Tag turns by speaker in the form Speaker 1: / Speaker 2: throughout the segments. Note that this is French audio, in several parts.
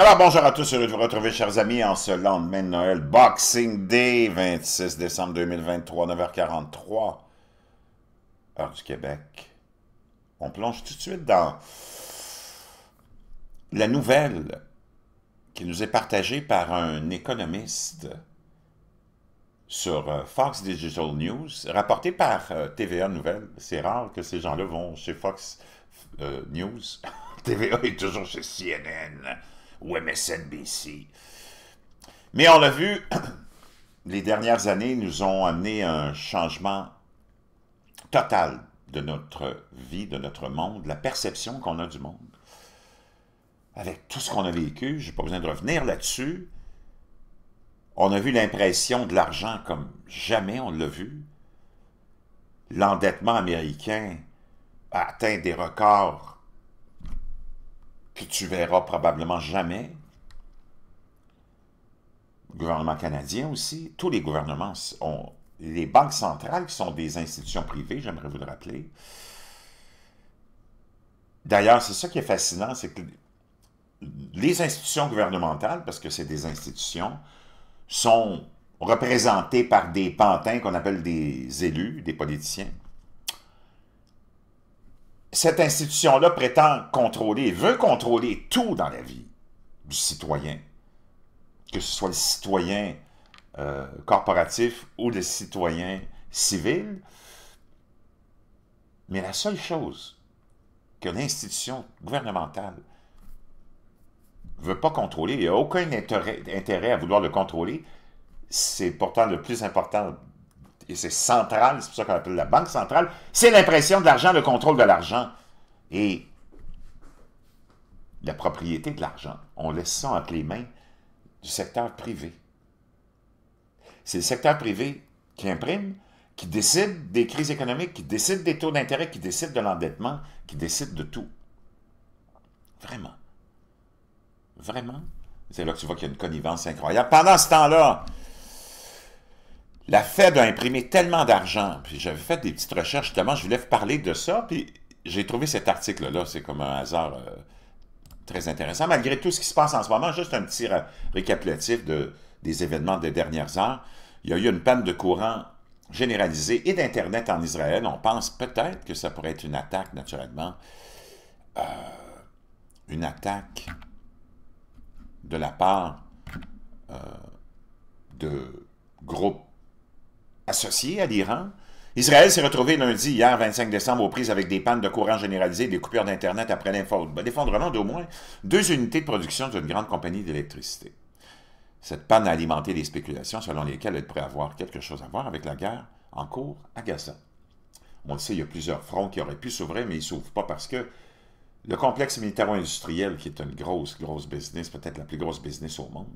Speaker 1: Alors bonjour à tous, heureux de vous retrouver chers amis en ce lendemain de Noël, Boxing Day, 26 décembre 2023, 9h43, heure du Québec. On plonge tout de suite dans la nouvelle qui nous est partagée par un économiste sur euh, Fox Digital News, rapportée par euh, TVA Nouvelle. C'est rare que ces gens-là vont chez Fox euh, News. TVA est toujours chez CNN ou MSNBC. Mais on l'a vu, les dernières années nous ont amené un changement total de notre vie, de notre monde, la perception qu'on a du monde. Avec tout ce qu'on a vécu, je n'ai pas besoin de revenir là-dessus, on a vu l'impression de l'argent comme jamais on l'a vu. L'endettement américain a atteint des records que tu verras probablement jamais. Le gouvernement canadien aussi, tous les gouvernements ont... Les banques centrales, qui sont des institutions privées, j'aimerais vous le rappeler. D'ailleurs, c'est ça qui est fascinant, c'est que les institutions gouvernementales, parce que c'est des institutions, sont représentées par des pantins qu'on appelle des élus, des politiciens cette institution-là prétend contrôler, veut contrôler tout dans la vie du citoyen, que ce soit le citoyen euh, corporatif ou le citoyen civil. Mais la seule chose que l'institution gouvernementale ne veut pas contrôler, il n'y a aucun intérêt à vouloir le contrôler, c'est pourtant le plus important et c'est central, c'est pour ça qu'on appelle la banque centrale, c'est l'impression de l'argent, le contrôle de l'argent. Et la propriété de l'argent, on laisse ça entre les mains du secteur privé. C'est le secteur privé qui imprime, qui décide des crises économiques, qui décide des taux d'intérêt, qui décide de l'endettement, qui décide de tout. Vraiment. Vraiment. C'est là que tu vois qu'il y a une connivence incroyable. Pendant ce temps-là, la Fed a imprimé tellement d'argent, puis j'avais fait des petites recherches, justement, je voulais vous parler de ça, puis j'ai trouvé cet article-là, c'est comme un hasard euh, très intéressant. Malgré tout ce qui se passe en ce moment, juste un petit récapitulatif des événements des dernières heures, il y a eu une panne de courant généralisée et d'Internet en Israël. On pense peut-être que ça pourrait être une attaque, naturellement, euh, une attaque de la part euh, de groupes associé à l'Iran. Israël s'est retrouvé lundi, hier 25 décembre, aux prises avec des pannes de courant généralisées des coupures d'Internet après ben, l'effondrement d'au moins deux unités de production d'une grande compagnie d'électricité. Cette panne a alimenté les spéculations selon lesquelles elle pourrait avoir quelque chose à voir avec la guerre en cours à Gaza. On le sait, il y a plusieurs fronts qui auraient pu s'ouvrir, mais ils ne s'ouvrent pas parce que le complexe militaro-industriel, qui est une grosse, grosse business, peut-être la plus grosse business au monde,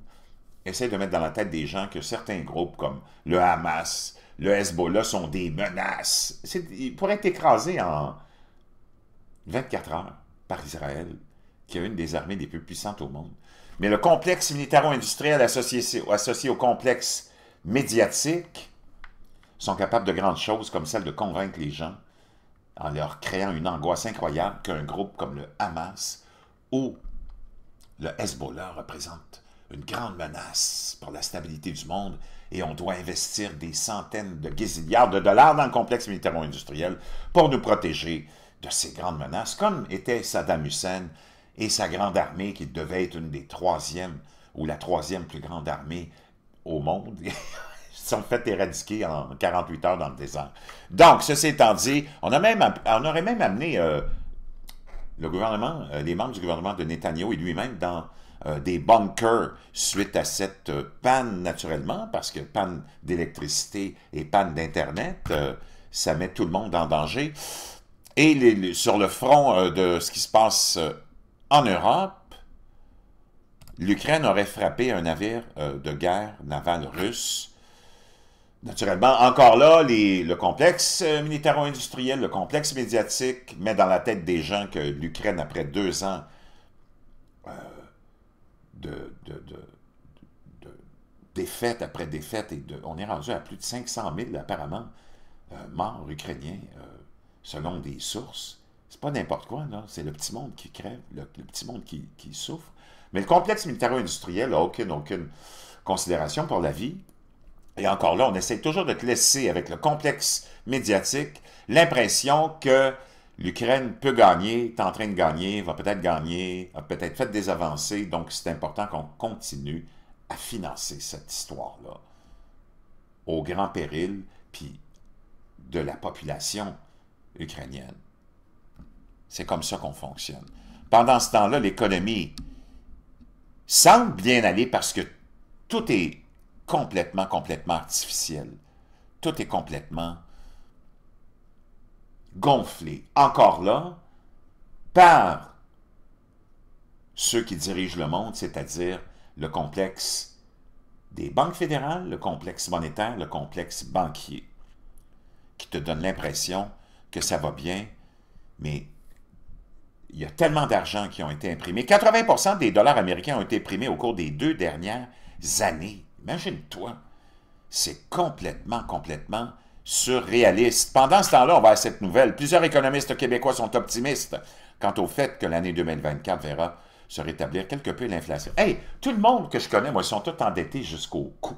Speaker 1: essaie de mettre dans la tête des gens que certains groupes comme le Hamas, le Hezbollah sont des menaces. Ils pourraient être écrasés en 24 heures par Israël, qui est une des armées les plus puissantes au monde. Mais le complexe militaro-industriel associé, associé au complexe médiatique sont capables de grandes choses comme celle de convaincre les gens en leur créant une angoisse incroyable qu'un groupe comme le Hamas ou le Hezbollah représente une grande menace pour la stabilité du monde et on doit investir des centaines de gazillards de dollars dans le complexe militaro-industriel pour nous protéger de ces grandes menaces, comme était Saddam Hussein et sa grande armée qui devait être une des troisièmes ou la troisième plus grande armée au monde. Ils sont fait éradiquer en 48 heures dans le désert. Donc, ceci étant dit, on, a même, on aurait même amené euh, le gouvernement, euh, les membres du gouvernement de Netanyahu et lui-même dans euh, des bunkers suite à cette euh, panne naturellement, parce que panne d'électricité et panne d'Internet, euh, ça met tout le monde en danger. Et sur le front de ce qui se passe en Europe, l'Ukraine aurait frappé un navire de guerre naval russe. Naturellement, encore là, le complexe militaro-industriel, le complexe médiatique met dans la tête des gens que l'Ukraine, après deux ans, de, de, défaite après défaite. Et on est rendu à plus de 500 000, apparemment, euh, morts ukrainiens, euh, selon des sources. C'est pas n'importe quoi, là. C'est le petit monde qui crève, le, petit monde qui, souffre. Mais le complexe militaro-industriel n'a aucune, aucune considération pour la vie. Et encore là, on essaie toujours de te laisser, avec le complexe médiatique, l'impression que L'Ukraine peut gagner, est en train de gagner, va peut-être gagner, a peut-être fait des avancées, donc c'est important qu'on continue à financer cette histoire-là au grand péril, puis de la population ukrainienne. C'est comme ça qu'on fonctionne. Pendant ce temps-là, l'économie semble bien aller parce que tout est complètement, complètement artificiel. Tout est complètement gonflé, encore là, par ceux qui dirigent le monde, c'est-à-dire le complexe des banques fédérales, le complexe monétaire, le complexe banquier, qui te donne l'impression que ça va bien, mais il y a tellement d'argent qui ont été imprimés. 80 des dollars américains ont été imprimés au cours des deux dernières années. Imagine-toi, c'est complètement, complètement surréaliste. Pendant ce temps-là, on va à cette nouvelle. Plusieurs économistes québécois sont optimistes quant au fait que l'année 2024 verra se rétablir quelque peu l'inflation. Hey, tout le monde que je connais, moi, ils sont tous endettés jusqu'au cou.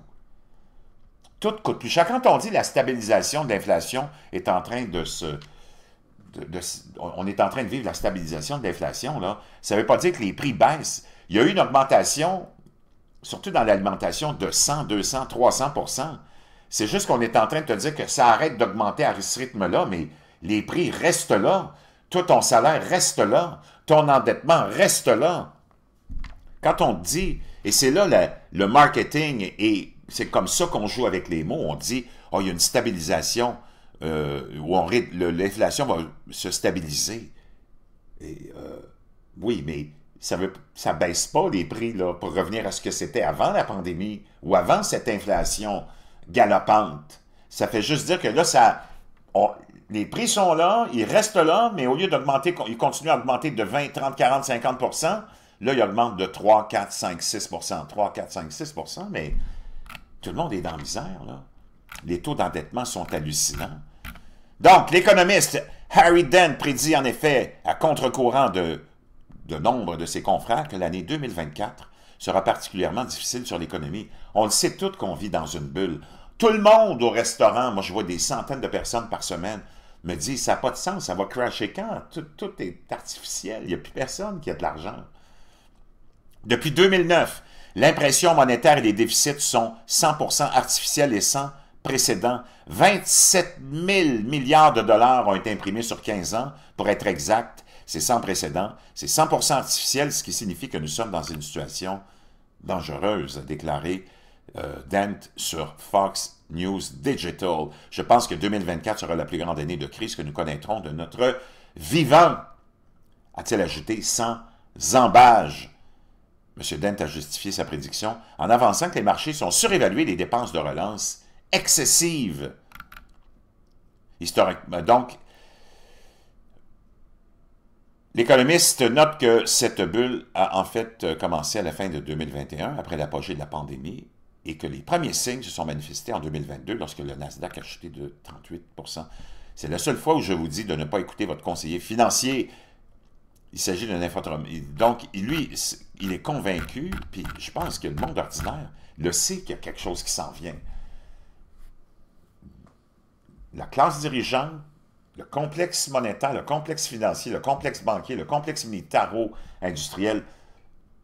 Speaker 1: Tout coûte plus cher. Quand on dit la stabilisation de l'inflation est en train de se... on est en train de vivre la stabilisation de l'inflation, là. Ça ne veut pas dire que les prix baissent. Il y a eu une augmentation, surtout dans l'alimentation, de 100, 200, 300 c'est juste qu'on est en train de te dire que ça arrête d'augmenter à ce rythme-là, mais les prix restent là. Tout ton salaire reste là. Ton endettement reste là. Quand on dit, et c'est là le, marketing, et c'est comme ça qu'on joue avec les mots, on dit, oh, il y a une stabilisation, euh, où l'inflation va se stabiliser. Euh, oui, mais ça ne ça baisse pas les prix là, pour revenir à ce que c'était avant la pandémie ou avant cette inflation galopante. Ça fait juste dire que là, ça, les prix sont là, ils restent là, mais au lieu d'augmenter, ils continuent à augmenter de 20, 30, 40, 50 là, ils augmentent de 3, 4, 5, 6 3, 4, 5, 6 mais tout le monde est dans la misère. Là. Les taux d'endettement sont hallucinants. Donc, l'économiste Harry Dent prédit en effet, à contre-courant de, de nombre de ses confrères, que l'année 2024 sera particulièrement difficile sur l'économie. On le sait tous qu'on vit dans une bulle. Tout le monde au restaurant, moi je vois des centaines de personnes par semaine, me dit ça n'a pas de sens, ça va crasher quand? Tout, tout est artificiel, il n'y a plus personne qui a de l'argent. Depuis 2009, l'impression monétaire et les déficits sont 100% artificiels et sans précédent. 27 000 milliards de dollars ont été imprimés sur 15 ans, pour être exact, c'est sans précédent, c'est 100% artificiel, ce qui signifie que nous sommes dans une situation dangereuse, a déclaré euh, Dent sur Fox News Digital. Je pense que 2024 sera la plus grande année de crise que nous connaîtrons de notre vivant, a-t-il ajouté sans embâge. M. Dent a justifié sa prédiction en avançant que les marchés sont surévalués les dépenses de relance excessives. Historiquement, donc, L'économiste note que cette bulle a en fait euh, commencé à la fin de 2021, après l'apogée de la pandémie, et que les premiers signes se sont manifestés en 2022 lorsque le Nasdaq a chuté de 38 C'est la seule fois où je vous dis de ne pas écouter votre conseiller financier. Il s'agit d'un infotromé. Donc, lui, il est convaincu, puis je pense que le monde ordinaire le sait qu'il y a quelque chose qui s'en vient. La classe dirigeante le complexe monétaire, le complexe financier, le complexe banquier, le complexe militaro-industriel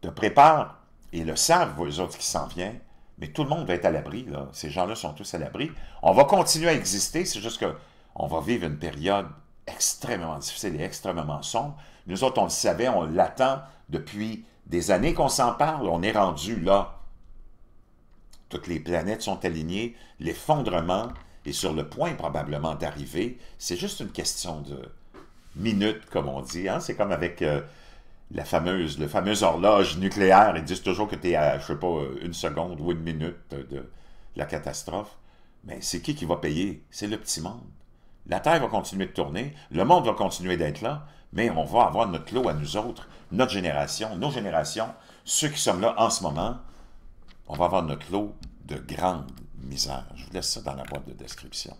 Speaker 1: te prépare et le savent, vous autres qui s'en viennent, mais tout le monde va être à l'abri. Ces gens-là sont tous à l'abri. On va continuer à exister, c'est juste qu'on va vivre une période extrêmement difficile et extrêmement sombre. Nous autres, on le savait, on l'attend depuis des années qu'on s'en parle. On est rendu là. Toutes les planètes sont alignées. L'effondrement et sur le point probablement d'arriver. C'est juste une question de minutes, comme on dit. Hein. C'est comme avec euh, la fameuse, le fameuse horloge nucléaire. Ils disent toujours que tu es à, je sais pas, euh, une seconde ou une minute de la catastrophe. Mais c'est qui qui va payer? C'est le petit monde. La Terre va continuer de tourner, le monde va continuer d'être là, mais on va avoir notre lot à nous autres, notre génération, nos générations, ceux qui sommes là en ce moment, on va avoir notre lot de grande misère. Je vous laisse ça dans la boîte de description.